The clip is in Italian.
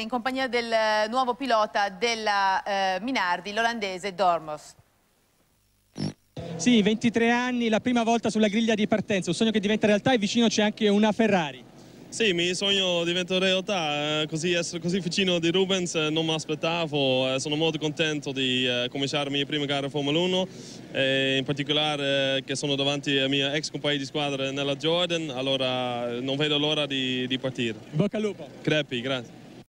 in compagnia del eh, nuovo pilota della eh, Minardi, l'olandese Dormos. Sì, 23 anni, la prima volta sulla griglia di partenza, un sogno che diventa realtà e vicino c'è anche una Ferrari. Sì, mi sogno diventa realtà, eh, così essere così vicino di Rubens eh, non mi aspettavo, sono molto contento di cominciare la mia prima gara Formula 1, in particolare che sono davanti ai miei ex compagni di squadra nella Jordan, allora non vedo l'ora di, di partire. Bocca al lupo. Crepi, grazie.